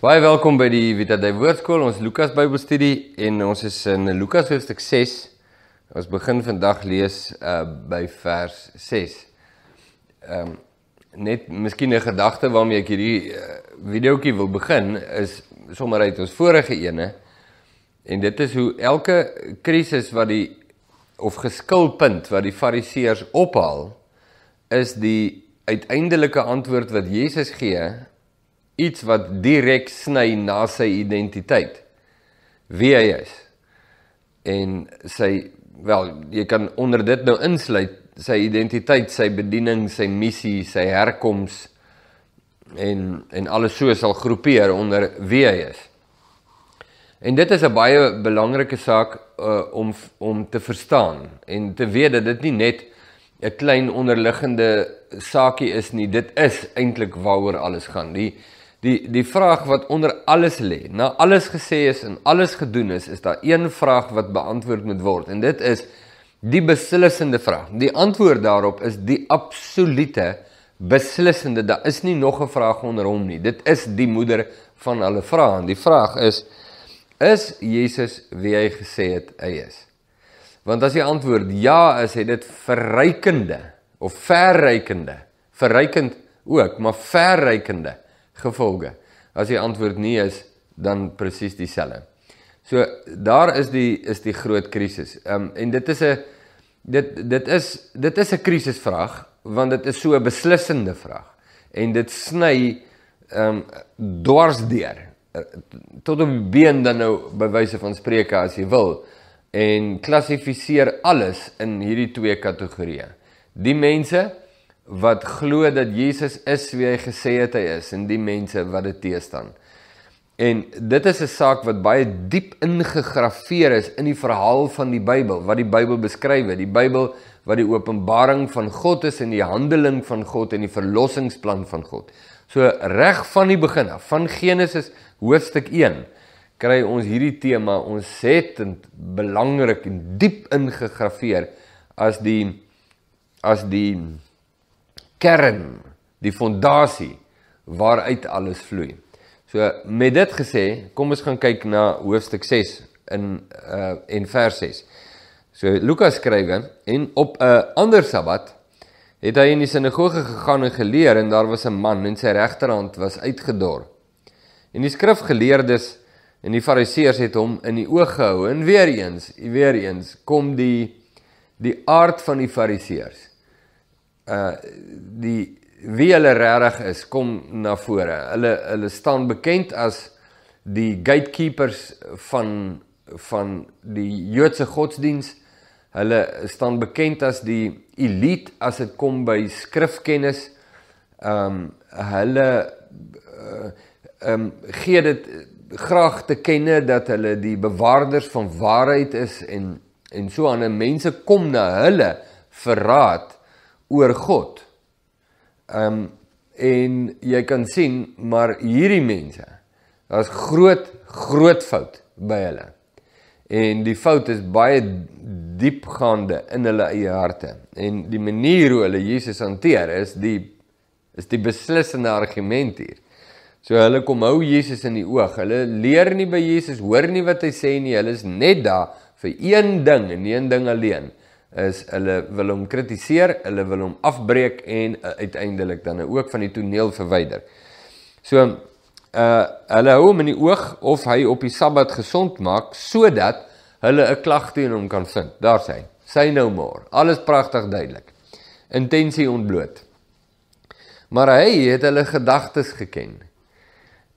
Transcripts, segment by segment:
Baie welkom by die Vita Dei Woordskool, ons Lukas Bybelstudie en ons is in Lukas hoofstuk 6. Ons begin vandag lees uh by vers 6. Ehm um, net miskien 'n gedagte waarmee ek hierdie uh, videoetjie wil begin is sommer uit ons vorige ene. En dit is hoe elke krisis wat die of geskilpunt wat die fariseërs ophal is die uiteindelike antwoord wat Jesus gee iets wat direk sny na sy identiteit. Wie hy is. En sy wel, jy kan onder dit nou insluit sy identiteit, sy bediening, sy missie, sy herkoms en en alles so sal groepeer onder wie hy is. En dit is 'n baie belangrike saak uh, om om te verstaan en te weet dat dit nie net 'n klein onderliggende saakie is nie, dit is eintlik waaroor alles gaan. Die Die die vraag wat onder alles lê, na alles gesê is en alles gedoen is, is daar een vraag wat beantwoord moet word en dit is die beslissende vraag. Die antwoord daarop is die absolute beslissende. Daar is nie nog 'n vraag onder hom nie. Dit is die moeder van alle vrae en die vraag is is Jesus wie hy gesê het hy is? Want as die antwoord ja is, het dit verrykende of verrykende, verrykend ook, maar verrykende gevolge. As die antwoord nee is, dan presies dieselfde. So daar is die is die groot krisis. Ehm um, en dit is 'n dit dit is dit is 'n krisisvraag want dit is so 'n beslissende vraag en dit sny ehm um, dwarsdeur eh, tot op die been dan nou bywyse van spreuke as jy wil en klassifiseer alles in hierdie twee kategorieë. Die mense wat glo dat Jesus is wie hy gesê het hy is en die mense wat dit teestaan. En dit is 'n saak wat baie diep ingegrafieer is in die verhaal van die Bybel, wat die Bybel beskryf. Die Bybel wat die openbaring van God is en die handeling van God en die verlossingsplan van God. So reg van die begin af, van Genesis hoofstuk 1, kry ons hierdie tema ontsettend belangrik en diep ingegrafieer as die as die kern, die fondasie waaruit alles vloei. So met dit gesê, kom ons gaan kyk na hoofstuk 6 in uh en vers 6. So Lukas skrywe en op 'n ander Sabbat het hy in die sinagoge gegaan en geleer en daar was 'n man en sy regterhand was uitgedor. En die skrifgeleerdes en die fariseërs het hom in die oog gehou en weer eens, weer eens kom die die aard van die fariseërs. Eh, die wie hulle regtig is, kom na vore. Hulle hulle staan bekend as die gatekeepers van van die Joodse godsdiens. Hulle staan bekend as die elite as dit kom by skrifkennis. Ehm um, hulle eh, ehm um, gee dit graag te kenne dat hulle die bewaarders van waarheid is en en so aan mense kom na hulle verraad oor God. Ehm um, en jy kan sien maar hierdie mense daar's groot groot fout by hulle. En die fout is baie diepgaande in hulle eie harte. En die manier hoe hulle Jesus hanteer is die is die beslissende argument hier. So hulle kom hou Jesus in die oog. Hulle leer nie by Jesus, hoor nie wat hy sê nie. Hulle is net daar vir een ding en een ding alleen is hulle wil hom kritiseer, hulle wil hom afbreek en eh, uiteindelik dan ook van die toneel verwyder. So uh hulle hou hom in die oog of hy op die Sabbat gesond maak sodat hulle 'n klag teen hom kan vind. Daar's hy. Sy nou maar. Alles pragtig duidelik. Intensie ontbloot. Maar hy het hulle gedagtes geken.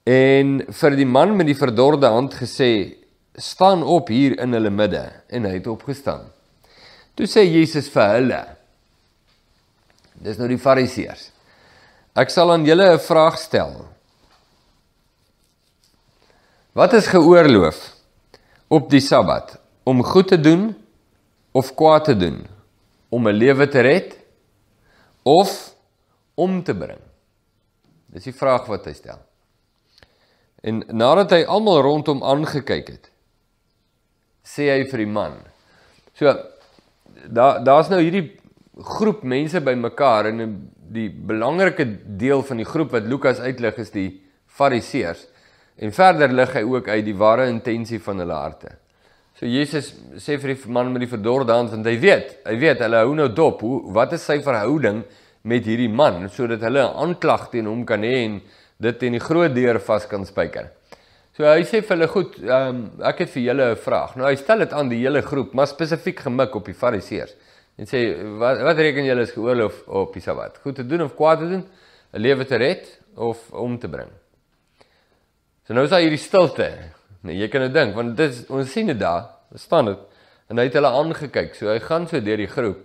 En vir die man met die verdorde hand gesê: "Staan op hier in hulle midde." En hy het opgestaan. Toe sê Jesus vir hulle: Dis nou die Fariseërs. Ek sal aan julle 'n vraag stel. Wat is geoorloof op die Sabbat? Om goed te doen of kwaad te doen? Om 'n lewe te red of om te bring? Dis die vraag wat hy stel. En nadat hy almal rondom aangekyk het, sê hy vir die man: So, daar daar's nou hierdie groep mense bymekaar en die belangrike deel van die groep wat Lukas uitlig is die fariseërs. En verder lig hy ook uit die ware intensie van hulle harte. So Jesus sê vir die man met die verdorde hand want hy weet, hy weet hulle hou nou dop, hoe wat is sy verhouding met hierdie man sodat hulle 'n aanklag teen hom kan hê en dit teen die groot deur vas kan spyker. So hy sê vir hulle goed, ehm um, ek het vir julle 'n vraag. Nou hy stel dit aan die hele groep, maar spesifiek gemik op die Fariseërs. En sê wat wat reken julle is geoorloof op die Sabbat? Goed te doen of kwaad te doen? 'n Lewe te red of om te bring? So nou is daar hierdie stilte. Nee, jy kan dit nou dink, want dit is ons sien dit daar, staan dit. En hy het hulle aangekyk. So hy gaan so deur die groep.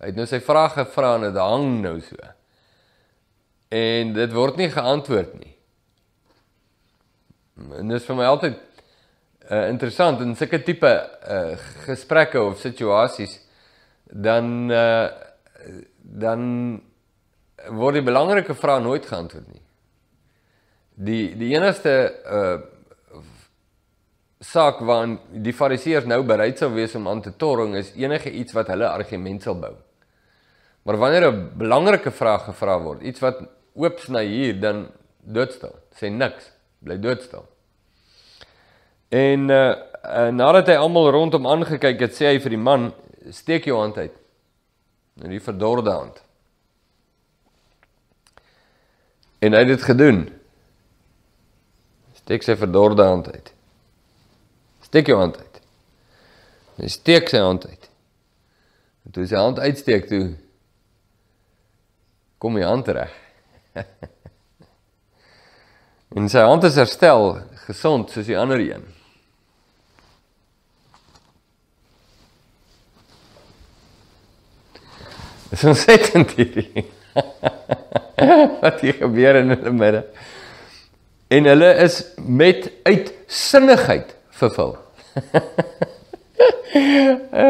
Hy het nou sy vrae gevra en dit hang nou so. En dit word nie geantwoord nie en dit is vir my altyd uh, interessant in sulke tipe uh, gesprekke of situasies dan uh, dan word die belangrike vraag nooit geantwoord nie. Die die enigste uh saak waarin die fariseërs nou bereid sou wees om aan te torring is enige iets wat hulle argument sal bou. Maar wanneer 'n belangrike vraag gevra word, iets wat oops na hier dan doodstil, sê niks bly doodstil. En uh, uh, nadat hy almal rondom aangekyk het, sê hy vir die man: "Steek jou hand uit." Nou die verdorde hand. En hy het dit gedoen. Steek sy verdorde hand uit. Steek jou hand uit. Hy steek sy hand uit. En toe sy hand uitsteek toe kom die hand reg. En sy hand is herstel, gesond soos die ander een. Dit is ontsettend hierdie. Wat hier gebeur in hulle midde. En hulle is met uitsinnigheid vervul. Uh,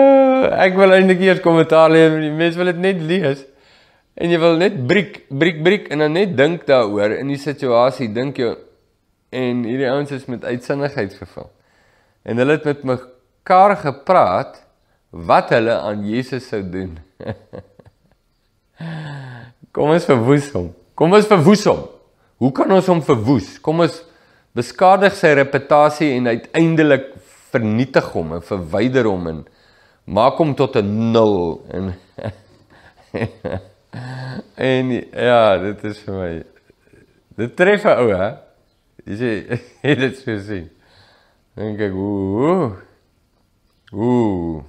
ek wil eintlik eers kommentaar lê, die mense wil dit net lees en jy wil net briek briek briek en dan net dink daaroor in die situasie dink jy en hierdie ouens is met uitsinnigheid gevul en hulle het met mekaar gepraat wat hulle aan Jesus sou doen kom ons verwoes hom kom ons verwoes hom hoe kan ons hom verwoes kom ons beskadig sy reputasie en uiteindelik vernietig hom en verwyder hom en maak hom tot 'n nul en en ja, dit is vir my dit tref 'n ou hè. Jy sê het dit so sien. Dink ek ooh. Ooh.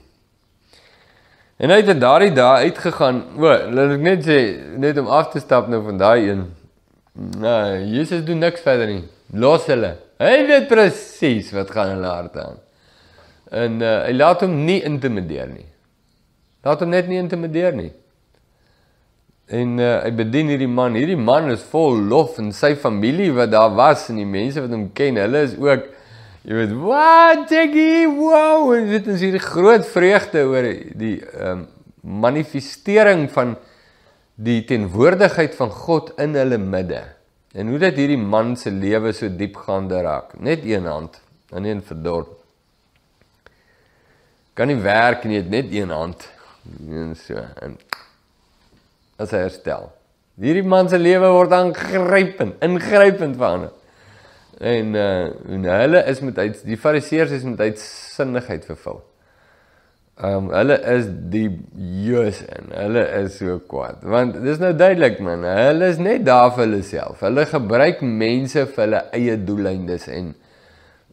En hy het in daardie dae uitgegaan. O, laat ek net sê net om af te stap nou van daai een. Nee, Jesus doen niks verder nie. Los hulle. Hy weet presies wat gaan hulle hart aan. En uh, hy laat hom nie intimideer nie. Laat hom net nie intimideer nie. En uh, hy bedien hierdie man. Hierdie man is vol lof en sy familie wat daar was en die mense wat hom ken, hulle is ook jy weet, "What, Jackie? Wow!" En dit is hier groot vreugde oor die ehm um, manifestering van die tenwoordigheid van God in hulle midde. En hoe dat hierdie man se lewe so diep gaan geraak. Net een hand, dan nie 'n verdorp. Kan nie werk nie, net een hand. En so en as hy herstel. Hierdie man se lewe word aangrypend, ingrypend verander. En eh uh, en hulle is met uit die fariseërs is met uitsinnigheid vervul. Ehm um, hulle is die Jesus en hulle is so kwaad want dis nou duidelik man, hulle is net daar vir hulle self. Hulle gebruik mense vir hulle eie doeleindes en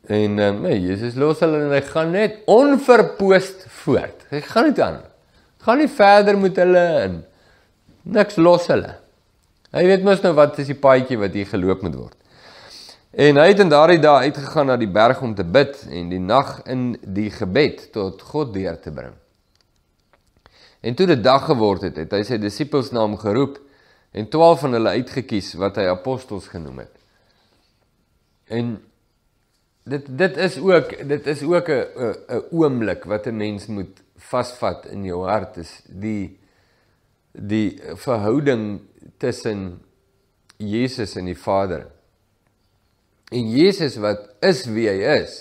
en dan uh, eh, nee, Jesus los hulle en hy gaan net onverpoost voort. Hy gaan nie aan. Gaan nie verder met hulle in niks los hulle. Hy weet mos nou wat is die paadjie wat hier geloop moet word. En hy het in daardie dae uitgegaan na die berg om te bid en die nag in die gebed tot God deur te bring. En toe dit dag geword het, het hy sy disippels na hom geroep en 12 van hulle uitgekies wat hy apostels genoem het. En dit dit is ook dit is ook 'n 'n oomblik wat 'n mens moet vasvat in jou hart is die die verhouding tussen Jesus en die Vader. En Jesus wat is wie hy is.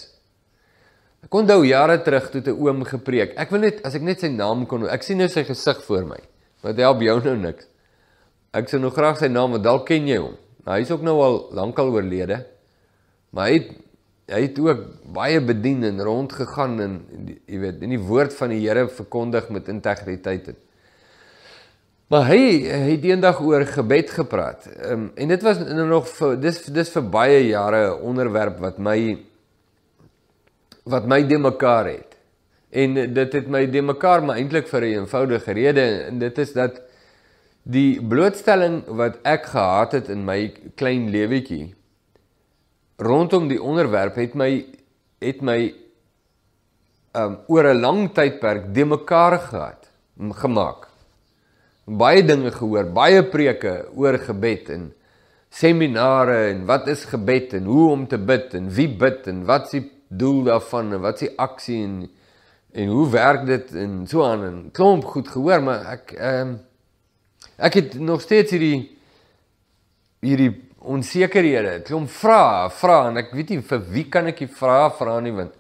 Ek onthou jare terug toe 'n oom gepreek. Ek wil net as ek net sy naam kon ek sien nou sy gesig voor my. Wat help jou nou niks. Ek sou nog graag sy naam want dalk ken jy hom. Nou, hy's ook nou al lankal oorlede. Maar hy het, hy het ook baie bedien en rondgegaan en jy weet, in die woord van die Here verkondig met integriteit. Het. Maar hy het eendag oor gebed gepraat. Ehm um, en dit was nou nog vir dis dis vir baie jare 'n onderwerp wat my wat my de mekaar het. En dit het my de mekaar maar eintlik vir 'n een eenvoudige rede en dit is dat die blootstelling wat ek gehad het in my klein lewetjie rondom die onderwerp het my het my ehm um, oor 'n lang tydperk de mekaar gehad gemaak baie dinge gehoor, baie preke oor gebed en seminare en wat is gebed en hoe om te bid en wie bid en wat s'ie doel daarvan en wat s'ie aksie en en hoe werk dit en so aan en klomp goed gehoor, maar ek ehm um, ek het nog steeds hierdie hierdie onsekerhede, klomp vrae, vrae en ek weet nie vir wie kan ek dit vra vra nie want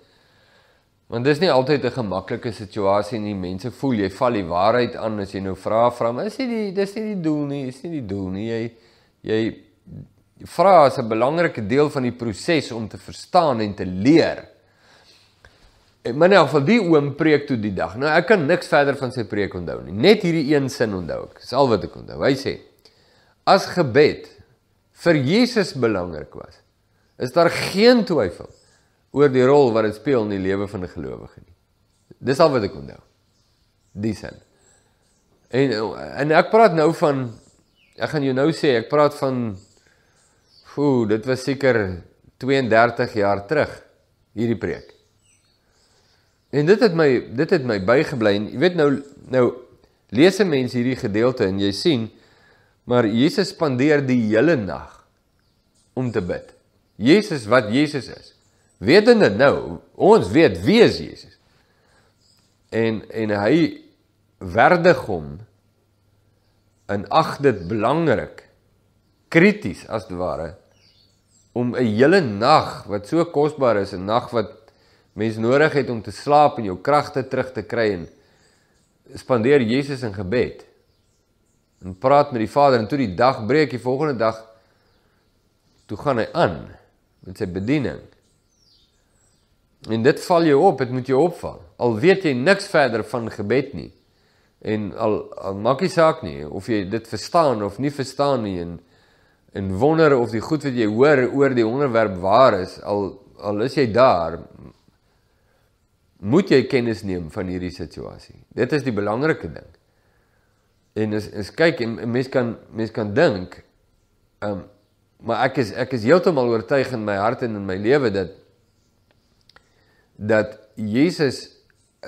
Want dis nie altyd 'n gemaklike situasie nie. Mense voel jy val die waarheid aan as jy nou vra vra, is dit die dis nie die doel nie, is nie die doel nie. Jy jy vra is 'n belangrike deel van die proses om te verstaan en te leer. En myne af vir die oom preek toe die dag. Nou ek kan niks verder van sy preek onthou nie. Net hierdie een sin onthou ek. Dis al wat ek onthou. Hy sê: As gebed vir Jesus belangrik was, is daar geen twyfel oor die rol wat dit speel in die lewe van 'n gelowige nie. Dis al wat ek onthou. Dis dan. En en ek praat nou van ek gaan jou nou sê, ek praat van foo, dit was seker 32 jaar terug hierdie preek. En dit het my dit het my bygebly en jy weet nou nou lees mense hierdie gedeelte en jy sien maar Jesus spandeer die hele nag om te bid. Jesus wat Jesus is wetende nou ons weet wie is Jesus. En en hy waardig hom en ag dit belangrik krities as ware om 'n hele nag wat so kosbaar is, 'n nag wat mens nodig het om te slaap en jou kragte terug te kry en spandeer Jesus in gebed. En praat met die Vader en toe die dag breek, die volgende dag toe gaan hy aan met sy bediening. En dit val jou op, dit moet jou opval. Al weet jy niks verder van gebed nie. En al, al maak nie saak nie of jy dit verstaan of nie verstaan nie en en wonder of die goed wat jy hoor oor die onderwerp waar is, al al is jy daar moet jy kennis neem van hierdie situasie. Dit is die belangrike ding. En is is kyk en, en mens kan mens kan dink ehm um, maar ek is ek is heeltemal oortuig in my hart en in my lewe dat dat Jesus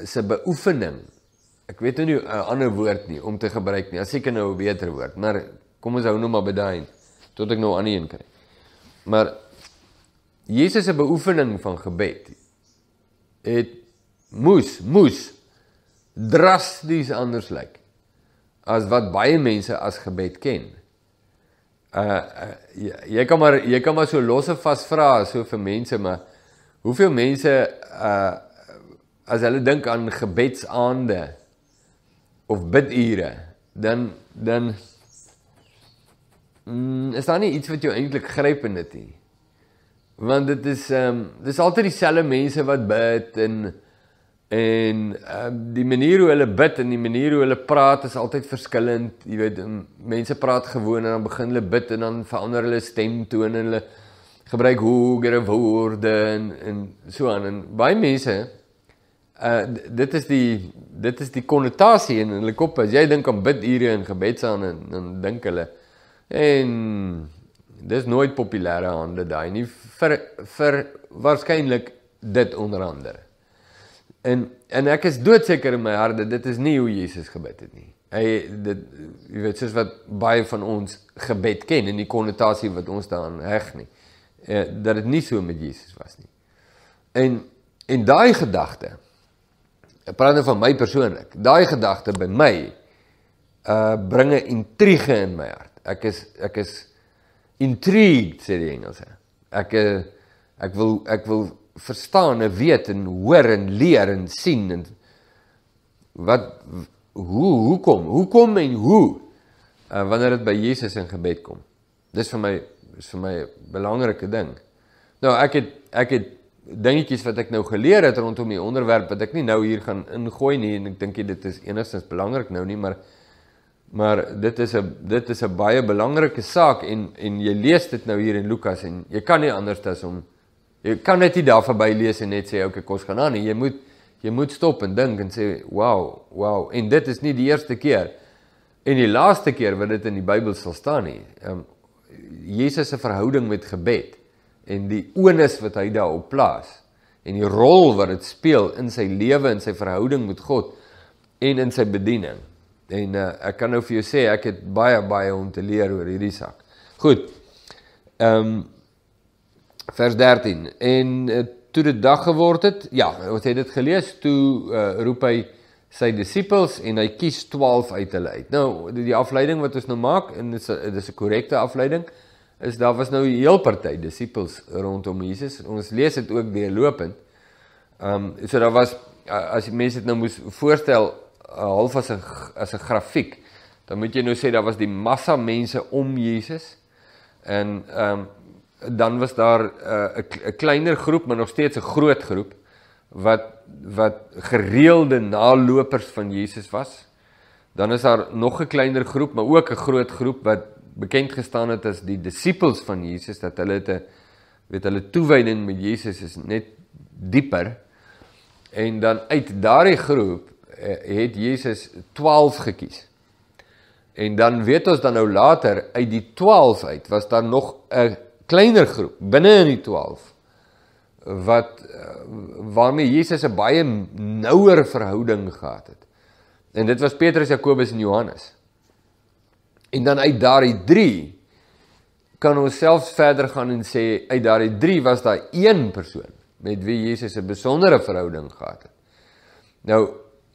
se beoefening, ek weet nou nie eh, 'n ander woord nie om te gebruik nie, as ek nou 'n beter woord, maar kom ons hou nou maar by daai tot ek nou 'n ander een kry. Maar Jesus se beoefening van gebed het moes moes drasties anders lyk as wat baie mense as gebed ken. Uh, uh jy, jy kan maar jy kan maar so losse vasvra so vir mense maar Hoeveel mense uh as hulle dink aan gebedsaande of bidure, dan dan mm, is daar nie iets wat jou eintlik gryp in dit nie. Want dit is ehm um, dis altyd dieselfde mense wat bid en en um, die manier hoe hulle bid en die manier hoe hulle praat is altyd verskillend. Jy weet, mense praat gewoon en dan begin hulle bid en dan verander hulle stemtoon en hulle gebruik hoëre woorde en, en so aan en baie mense uh dit is die dit is die konnotasie in hulle kop as jy dink aan bidure en gebedsaan en dan dink hulle en dis nooit populêre hande daai nie vir vir waarskynlik dit onder andere en en ek is doodseker in my hart dit is nie hoe Jesus gebid het nie hy dit jy weet soos wat baie van ons gebed ken en die konnotasie wat ons daaraan heg nie eh, dat dit nie so met Jesus was nie. En en daai gedagte, ek praat nou van my persoonlik, daai gedagte by my uh eh, bringe intrige in my hart. Ek is ek is intrigued sê die Engelse. Ek eh, ek wil ek wil verstaan en weet en hoor en leer en sien en wat hoe hoekom hoekom en hoe uh, wanneer dit by Jesus in gebed kom. Dis vir my is vir my 'n belangrike ding. Nou ek het ek het dingetjies wat ek nou geleer het rondom die onderwerp wat ek nie nou hier gaan ingooi nie en ek dink dit is enigstens belangrik nou nie, maar maar dit is 'n dit is 'n baie belangrike saak en en jy lees dit nou hier in Lukas en jy kan nie anders as om jy kan net nie daar verby lees en net sê okay kos gaan aan nie. Jy moet jy moet stop en dink en sê wow, wow en dit is nie die eerste keer en die laaste keer wat dit in die Bybel sal staan nie. Um, Jesus se verhouding met gebed en die onus wat hy daarop plaas en die rol wat dit speel in sy lewe en sy verhouding met God en in sy bediening. En uh, ek kan nou vir jou sê ek het baie baie om te leer oor hierdie saak. Goed. Ehm um, vers 13 en uh, toe dit dag geword het, ja, wat het dit gelees toe uh, roep hy uh, sy disippels en hy kies 12 uit hulle uit. Nou die afleiding wat ons nou maak en dis dis 'n korrekte afleiding is daar was nou 'n heel party disippels rondom Jesus. Ons lees dit ook deurlopend. Ehm um, so daar was as mense dit nou moes voorstel eh, half as 'n as 'n grafiek, dan moet jy nou sê daar was die massa mense om Jesus en ehm um, dan was daar 'n uh, 'n kleiner groep maar nog steeds 'n groot groep wat wat gereelde nalopers van Jesus was. Dan is daar nog 'n kleiner groep, maar ook 'n groot groep wat bekend gestaan het as die disippels van Jesus dat hulle te weet hulle toewyding met Jesus is net dieper. En dan uit daardie groep eh, het Jesus 12 gekies. En dan weet ons dan nou later uit die 12 uit was daar nog 'n kleiner groep binne in die 12 wat eh, waarmee Jesus 'n baie nouer verhouding gehad het. En dit was Petrus, Jakobus en Johannes. En dan uit daardie 3 kan ons self verder gaan en sê uit daardie 3 was daar een persoon met wie Jesus 'n besondere verhouding gehad het. Nou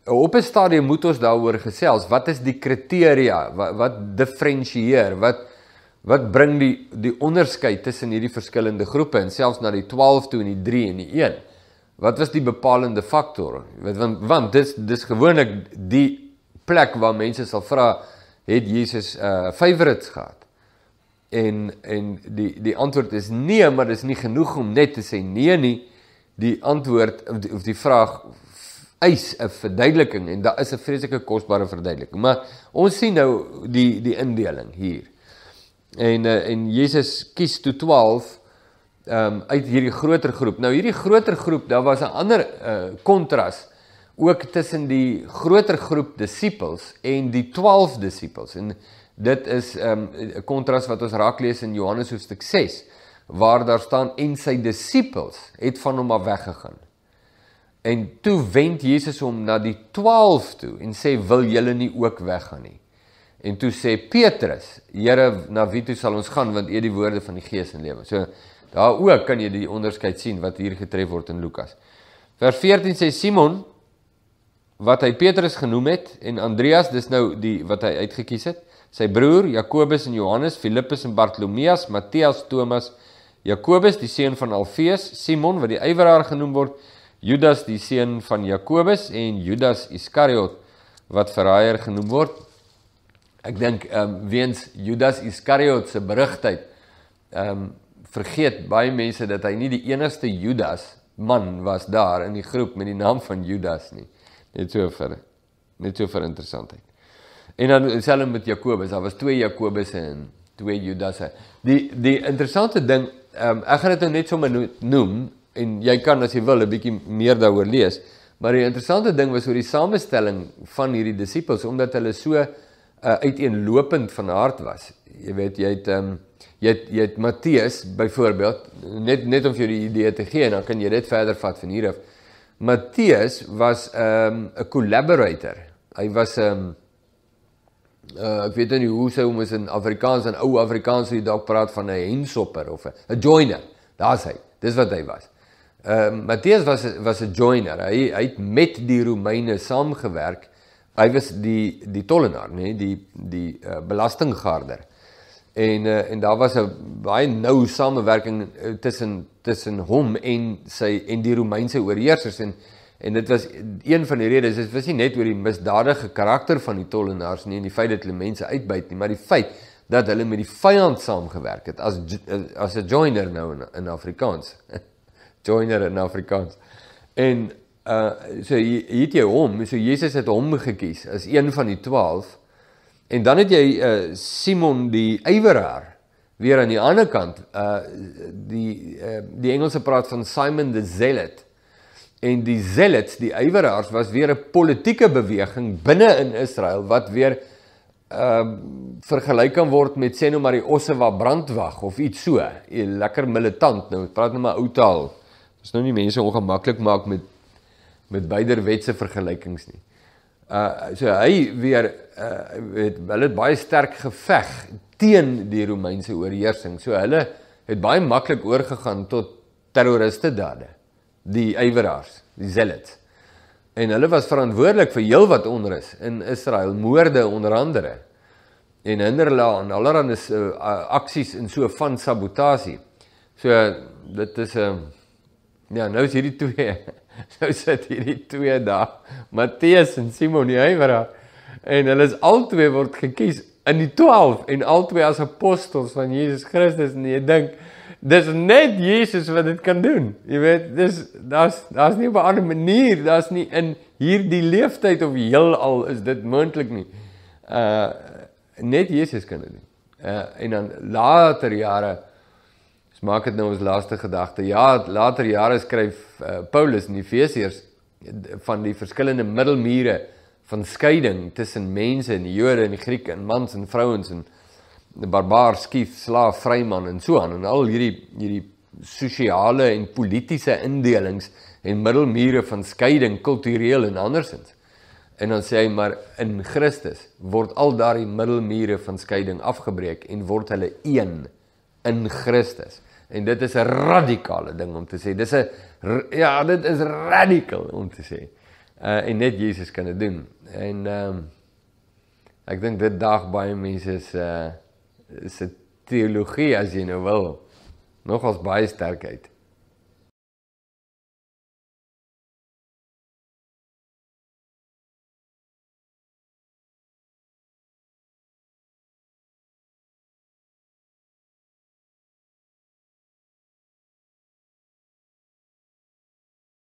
op 'n stadium moet ons daaroor gesels, wat is die kriteria? Wat, wat diferensieer? Wat wat bring die die onderskeid tussen hierdie verskillende groepe en selfs na die 12 toe en die 3 en die 1? Wat was die bepalende faktor? Want want, want dis dis gewoonlik die plek waar mense sal vra het Jesus 'n uh, eh, favorites gehad. En en die die antwoord is nee, maar dis nie genoeg om net te sê nee nie. Die antwoord of die, of die vraag eis 'n verduideliking en daar is 'n vreeslike kosbare verduideliking. Maar ons sien nou die die indeling hier. En eh, en Jesus kies toe 12 um ehm, uit hierdie groter groep. Nou hierdie groter groep, daar was 'n ander eh, kontras uh, ook tussen die groter groep disippels en die 12 disippels. En dit is ehm, 'n um, kontras wat ons raak lees in Johannes hoofstuk 6 waar daar staan en sy disippels het van hom af weggegaan. En toe wend Jesus hom na die 12 toe en sê wil julle nie ook weggaan nie. En toe sê Petrus: "Here, na wie toe sal ons gaan want U het die woorde van die Gees en lewe." So daar ook kan jy die onderskeid sien wat hier getref word in Lukas. Vers 14 sê Simon wat hy Petrus genoem het en Andreas, dis nou die wat hy uitgekies het, sy broer Jakobus en Johannes, Filippus en Bartolomeus, Matteus, Thomas, Jakobus die seun van Alfeus, Simon wat die ywerer genoem word, Judas die seun van Jakobus en Judas Iskariot wat verraaier genoem word Ek dink ehm um, weens Judas Iskariot se berugtheid ehm um, vergeet baie mense dat hy nie die enigste Judas man was daar in die groep met die naam van Judas nie. Net so vir net so vir interessantheid. En dan dieselfde met Jakobus, daar was twee Jakobusse en twee Judasse. Die die interessante ding, ehm um, ek gaan dit nou net sommer noem en jy kan as jy wil 'n bietjie meer daaroor lees, maar die interessante ding was oor die samestelling van hierdie disippels omdat hulle so uh, uiteenlopend van hart was. Jy weet jy het um, jy het jy het Matteus byvoorbeeld net net om vir jou die idee te gee en dan kan jy dit verder vat van hier af. Matteus was 'n um, 'n collaborator. Hy was 'n um, ehm, uh, eh, ek weet nie hoe sou hom is in Afrikaans en ou Afrikaans sou jy dalk praat van 'n hensopper of 'n 'n joiner. Daar's hy. Dis wat hy was. Ehm uh, Matteus was was 'n joiner. Hy hy het met die Romeine saamgewerk hy was die die tollenaar, nê, die die uh, belastinggaarder. En uh, en daar was 'n baie nou samewerking eh, tussen tussen hom en sy en die Romeinse oorheersers en en dit was een van die redes. Dit was nie net oor die misdadige karakter van die tollenaars nie en die feit dat hulle mense uitbuit nie, maar die feit dat hulle met die vyand saamgewerk het as as 'n joiner nou in, in Afrikaans. joiner in Afrikaans. En uh so hier het jy hom, so Jesus het hom gekies as een van die 12. En dan het jy uh Simon die ywerer weer aan die ander kant uh die uh, die Engelse praat van Simon the Zealot. En die Zealots, die ywerers was weer 'n politieke beweging binne in Israel wat weer ehm uh, vergelyk kan word met sê nou maar die Ossewa brandwag of iets so. 'n Lekker militant nou, praat nou maar ou taal. Ons nou nie mense ongemaklik maak met met beider wetse vergelykings nie. Uh so hy weer uh het hulle het baie sterk geveg teen die Romeinse oorheersing. So hulle het baie maklik oorgegaan tot terroriste dade, die ywerars, die zealots. En hulle was verantwoordelik vir heelwat onrus in Israel, moorde onder andere en hinderla aan allerlei uh, aksies en so van sabotasie. So dit is 'n um, uh, ja, nou is hierdie twee sou sit hierdie twee dae, Matteus en Simon die Hywer en hulle is albei word gekies in die 12 en albei as apostels van Jesus Christus en jy dink dis net Jesus wat dit kan doen. Jy weet, dis daar's daar's nie op 'n ander manier, daar's nie in hierdie leeftyd of heelal is dit moontlik nie. Uh net Jesus kan dit doen. Uh en dan later jare So maak dit nou ons laaste gedagte. Ja, later jare skryf uh, Paulus in Efesiërs van die verskillende middelmure van skeiding tussen mense en Jode en Grieke en mans en vrouens en barbaar, skief, slaaf, vryman en so aan en al hierdie hierdie sosiale en politieke indelings en middelmure van skeiding kultureel en andersins. En dan sê hy maar in Christus word al daardie middelmure van skeiding afgebreek en word hulle een in Christus. En dit is 'n radikale ding om te sê. Dis 'n ja, dit is radikaal om te sê. Uh en net Jesus kan dit doen. En ehm um, ek dink dit dag baie mense se uh se teologie as jy nou wil nogals baie sterkheid.